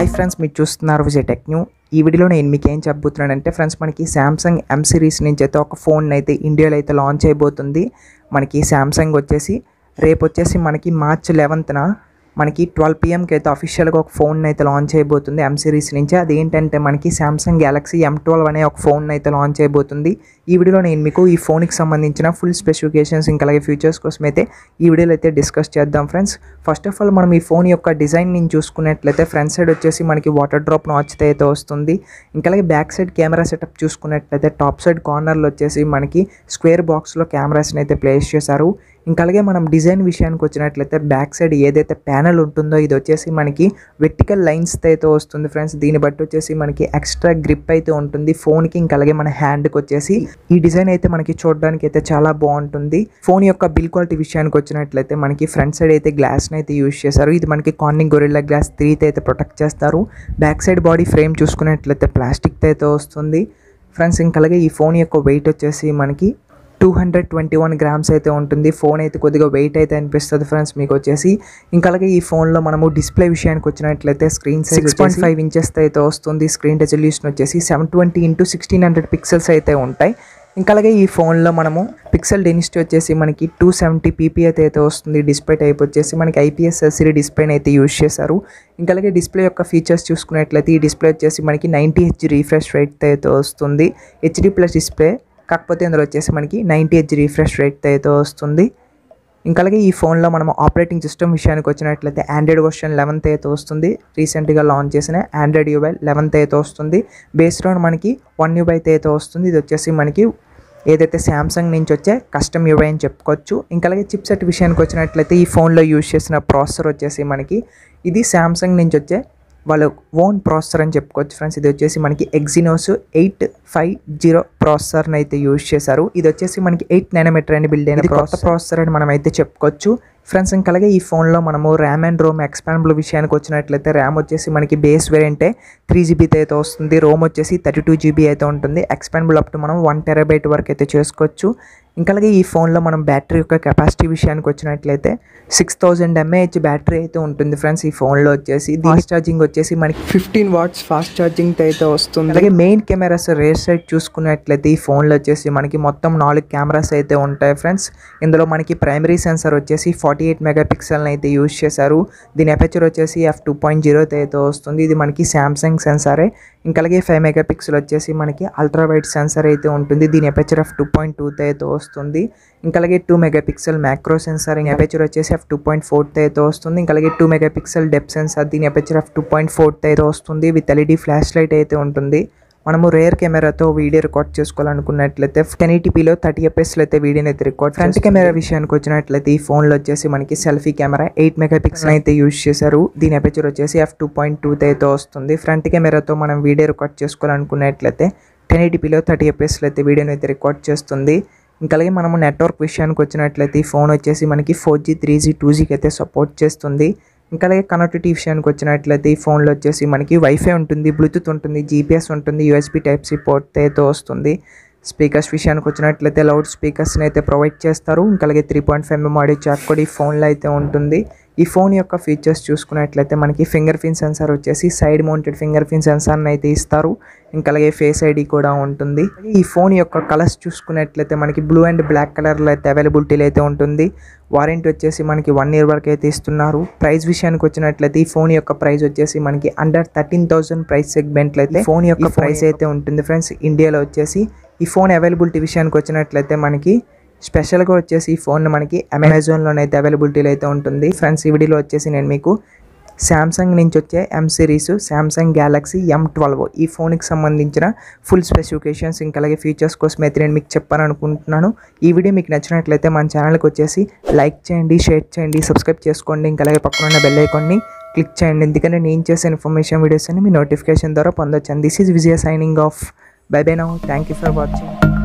hi friends మీరు చూస్తున్నారు విజయ్ టెక్న్యూ ఈ వీడియోలో నేను మీకు ఏం చెప్పబోతున్నానంటే ఫ్రెండ్స్ మనకి శాంసంగ్ ఎం సిరీస్ నుంచి అయితే ఒక ఫోన్ అయితే ఇండియాలో అయితే లాంచ్ అయిపోతుంది మనకి శాంసంగ్ వచ్చేసి రేపు వచ్చేసి మనకి మార్చ్ లెవెన్త్న మనకి ట్వెల్వ్ పిఎంకి అయితే అఫీషియల్గా ఒక ఫోన్ అయితే లాంచ్ అయిపోతుంది ఎం సిరీస్ నుంచి అది ఏంటంటే మనకి శాంసంగ్ గ్యాలక్సీ ఎం ట్వెల్వ్ అనే ఒక ఫోన్ అయితే లాంచ్ అయిపోతుంది ఈ వీడియోలో నేను మీకు ఈ ఫోన్కి సంబంధించిన ఫుల్ స్పెసిఫికేషన్స్ ఇంకా అలాగే ఫ్యూచర్స్ కోసం అయితే ఈ వీడియోలో అయితే డిస్కస్ చేద్దాం ఫ్రెండ్స్ ఫస్ట్ ఆఫ్ ఆల్ మనం ఈ ఫోన్ యొక్క డిజైన్ నేను చూసుకున్నట్లయితే ఫ్రంట్ సైడ్ వచ్చేసి మనకి వాటర్ డ్రాప్ నాచ్తో అయితే వస్తుంది ఇంకా అలాగే బ్యాక్ సైడ్ కెమెరా సెటప్ చూసుకున్నట్లయితే టాప్ సైడ్ కార్నర్లో వచ్చేసి మనకి స్క్వేర్ బాక్స్లో కెమెరాస్ని అయితే ప్లేస్ చేశారు ఇంకా అలాగే మనం డిజైన్ విషయానికి వచ్చినట్లయితే బ్యాక్ సైడ్ ఏదైతే ప్యానల్ ఉంటుందో ఇది వచ్చేసి మనకి వెర్టికల్ లైన్స్ అయితే వస్తుంది ఫ్రెండ్స్ దీన్ని బట్టి వచ్చేసి మనకి ఎక్స్ట్రా గ్రిప్ అయితే ఉంటుంది ఫోన్కి ఇంకా అలాగే మన హ్యాండ్కి వచ్చేసి ఈ డిజైన్ అయితే మనకి చూడడానికి అయితే చాలా బాగుంటుంది ఫోన్ యొక్క బిల్ క్వాలిటీ విషయానికి వచ్చినట్లయితే మనకి ఫ్రంట్ సైడ్ అయితే గ్లాస్ని అయితే యూజ్ చేశారు ఇది మనకి కార్నింగ్ గొరిల్లా గ్లాస్ త్రీతో అయితే ప్రొటెక్ట్ చేస్తారు బ్యాక్ సైడ్ బాడీ ఫ్రేమ్ చూసుకున్నట్లయితే ప్లాస్టిక్తో అయితే వస్తుంది ఫ్రెండ్స్ ఇంకా అలాగే ఈ ఫోన్ యొక్క వెయిట్ వచ్చేసి మనకి two hundred twenty one grams అయితే ఉంటుంది ఫోన్ అయితే కొద్దిగా వెయిట్ అయితే అనిపిస్తుంది ఫ్రెండ్స్ మీకు వచ్చేసి ఇంకా అలాగే ఈ ఫోన్లో మనము డిస్ప్లే విషయానికి వచ్చినట్లయితే screen six point five inches అయితే వస్తుంది స్క్రీన్ రెజల్యూషన్ వచ్చేసి seven twenty into sixteen hundred pixels అయితే ఉంటాయి ఇంకా అలాగే ఈ ఫోన్లో మనము పిక్సెల్ డెన్సిటీ వచ్చేసి మనకి టూ సెవెంటీ పీపీ అయితే అయితే వస్తుంది డిస్ప్లే టైప్ వచ్చేసి మనకి ఐపీఎస్ ఎల్సీడీ డిస్ప్లేని అయితే యూజ్ చేశారు ఇంకా అలాగే డిస్ప్లే యొక్క ఫీచర్స్ చూసుకున్నట్లయితే ఈ డిస్ప్లే వచ్చేసి మనకి నైంటీ హెచ్ రీఫ్రెష్ రేట్ అయితే వస్తుంది హెచ్డీ ప్లస్ డిస్ప్లే కాకపోతే ఇందులో వచ్చేసి మనకి నైంటీ హెచ్ రీఫ్రెష్ రేట్ అయితే వస్తుంది ఇంకా అలాగే ఈ ఫోన్లో మనం ఆపరేటింగ్ సిస్టమ్ విషయానికి వచ్చినట్లయితే ఆండ్రాయిడ్ వర్షన్ లెవెన్త్ అయితే వస్తుంది రీసెంట్గా లాంచ్ చేసిన ఆండ్రాయిడ్ యూబై లెవెన్త్ అయితే వస్తుంది బేస్డ్ ఆన్ మనకి వన్ యూబై అయితే వస్తుంది ఇది వచ్చేసి మనకి ఏదైతే శాంసంగ్ నుంచి వచ్చే కస్టమ్ యూబై అని చెప్పుకోవచ్చు ఇంకా అలాగే చిప్ సెట్ విషయానికి వచ్చినట్లయితే ఈ ఫోన్లో యూజ్ చేసిన ప్రాసెసర్ వచ్చేసి మనకి ఇది శాంసంగ్ నుంచి వచ్చే వాళ్ళ ఓన్ ప్రాసెసర్ అని చెప్పుకోవచ్చు ఫ్రెండ్స్ ఇది వచ్చేసి మనకి ఎగ్జినోస్ ఎయిట్ ఫైవ్ జీరో ప్రాసెసర్ని అయితే యూజ్ చేశారు ఇది వచ్చేసి మనకి ఎయిట్ మీటర్ అని బిల్డ్ అయిన ప్రాసెసర్ అని మనం అయితే చెప్పుకోవచ్చు ఫ్రెండ్స్ ఇంకా అలాగే ఈ ఫోన్లో మనము ర్యామ్ అండ్ రోమ్ ఎక్స్పాండబుల్ విషయానికి వచ్చినట్లయితే ర్యామ్ వచ్చేసి మనకి బేస్ వేరియంటే త్రీ జీబీతో అయితే వస్తుంది రోమ్ వచ్చేసి థర్టీ టూ జీబీ అయితే ఉంటుంది ఎక్స్పాండబుల్ అప్పుడు మనం వన్ టెరాబైట్ వరకు అయితే చేసుకోవచ్చు ఇంకా అలాగే ఈ ఫోన్లో మనం బ్యాటరీ యొక్క కెపాసిటీ విషయానికి వచ్చినట్లయితే సిక్స్ థౌజండ్ ఎంఏహెచ్ బ్యాటరీ అయితే ఉంటుంది ఫ్రెండ్స్ ఈ ఫోన్లో వచ్చేసి ఫాస్ట్ ఛార్జింగ్ వచ్చేసి మనకి ఫిఫ్టీన్ వాట్స్ ఫాస్ట్ ఛార్జింగ్ అయితే వస్తుంది అలాగే మెయిన్ కెమెరాస్ రేర్ సైడ్ చూసుకున్నట్లయితే ఈ ఫోన్లో వచ్చేసి మనకి మొత్తం నాలుగు కెమెరాస్ అయితే ఉంటాయి ఫ్రెండ్స్ ఇందులో మనకి ప్రైమరీ సెన్సార్ వచ్చేసి ఫార్టీ ఫార్టీ ఎయిట్ మెగా పిక్సెల్ని అయితే యూజ్ చేశారు దీని ఎపచర్ వచ్చేసి ఎఫ్ టూ పాయింట్ జీరో అయితే వస్తుంది ఇది మనకి శాంసంగ్ సెన్సారే ఇంకా అలాగే ఫైవ్ మెగా పిక్సెల్ వచ్చేసి మనకి అల్ట్రా వైట్ సెన్సార్ అయితే ఉంటుంది దీని aperture F two point two అయితే వస్తుంది ఇంకా అలాగే two mega pixel macro sensor aperture వచ్చేసి ఎఫ్ టూ పాయింట్ ఫోర్ అయితే వస్తుంది ఇంకా అలాగే two mega pixel depth sensor దీని aperture F two point four అయితే వస్తుంది విత్ ఎల్ఈడి ఫ్లాష్ లైట్ అయితే ఉంటుంది మనము రేర్ కెమెరాతో వీడియో రికార్డ్ చేసుకోవాలనుకున్నట్లయితే టెన్ ఈటీపీలో థర్టీ ఎఫ్ఎస్లో అయితే వీడియోని అయితే రికార్డ్ ఫ్రంట్ కెమెరా విషయానికి వచ్చినట్లయితే ఈ ఫోన్లో వచ్చేసి మనకి selfie camera eight mega pixel అయితే యూజ్ చేశారు దీని అపేచర్ వచ్చేసి ఎఫ్ టూ పాయింట్ టూ అయితే వస్తుంది ఫ్రంట్ కెమెరాతో మనం వీడియో రికార్డ్ చేసుకోవాలనుకున్నట్లయితే టెన్ ఈటీపీలో థర్టీ ఎఫ్ఎస్లో అయితే వీడియోని అయితే రికార్డ్ చేస్తుంది ఇంకా అలాగే మనము నెట్వర్క్ విషయానికి వచ్చినట్లయితే ఈ ఫోన్ వచ్చేసి మనకి four G three G two జీకి అయితే సపోర్ట్ చేస్తుంది ఇంకా అలాగే కనెక్టివిటీ విషయానికి వచ్చినట్లయితే ఈ ఫోన్లో వచ్చేసి మనకి వైఫై ఉంటుంది బ్లూటూత్ ఉంటుంది జీపీఎస్ ఉంటుంది యూఎస్బీ టైప్ సి పోర్ట్ అయితే వస్తుంది స్పీకర్స్ విషయానికి వచ్చినట్లయితే లౌడ్ స్పీకర్స్ని అయితే ప్రొవైడ్ చేస్తారు ఇంకా అలాగే three point five mm audio jack కూడా ఈ ఫోన్లో అయితే ఉంటుంది ఈ ఫోన్ యొక్క ఫీచర్స్ చూసుకున్నట్లయితే మనకి ఫింగర్ ప్రింట్ సెన్సార్ వచ్చేసి సైడ్ మౌంటెడ్ ఫింగర్ ప్రింట్ సెన్సార్ని అయితే ఇస్తారు ఇంకా అలాగే ఫేస్ ఐడి కూడా ఉంటుంది ఈ ఫోన్ యొక్క కలర్స్ చూసుకున్నట్లయితే మనకి బ్లూ అండ్ బ్లాక్ కలర్లో అయితే అవైలబిలిటీలో అయితే ఉంటుంది వారంటీ వచ్చేసి మనకి వన్ ఇయర్ వరకు అయితే ఇస్తున్నారు ప్రైస్ విషయానికి వచ్చినట్లయితే ఈ ఫోన్ యొక్క ప్రైస్ వచ్చేసి మనకి అండర్ థర్టీన్ థౌసండ్ ప్రైస్ సెగ్మెంట్లో అయితే ఫోన్ యొక్క ప్రైస్ అయితే ఉంటుంది ఫ్రెండ్స్ ఇండియాలో వచ్చేసి ఈ ఫోన్ అవైలబిలిటీ విషయానికి వచ్చినట్లయితే మనకి స్పెషల్గా వచ్చేసి ఈ ఫోన్ మనకి అమెజాన్లోనే అయితే అవైలబిలిటీలో అయితే ఉంటుంది ఫ్రెండ్స్ ఈ వీడియోలో వచ్చేసి నేను మీకు శాంసంగ్ నుంచి వచ్చే M series Samsung Galaxy M twelve ఈ ఫోన్కి సంబంధించిన ఫుల్ స్పెసిఫికేషన్స్ ఇంకా అలాగే ఫీచర్స్ కోసం అయితే నేను మీకు చెప్పాలనుకుంటున్నాను ఈ వీడియో మీకు నచ్చినట్లయితే మన ఛానల్కి వచ్చేసి లైక్ చేయండి షేర్ చేయండి సబ్స్క్రైబ్ చేసుకోండి ఇంకా అలాగే పక్కన ఉన్న బెల్ ఐకాన్ని క్లిక్ చేయండి ఎందుకంటే నేను చేసే ఇన్ఫర్మేషన్ వీడియోస్ అని మీ నోటిఫికేషన్ ద్వారా పొందొచ్చు this is Vijaya signing off bye bye now thank you for watching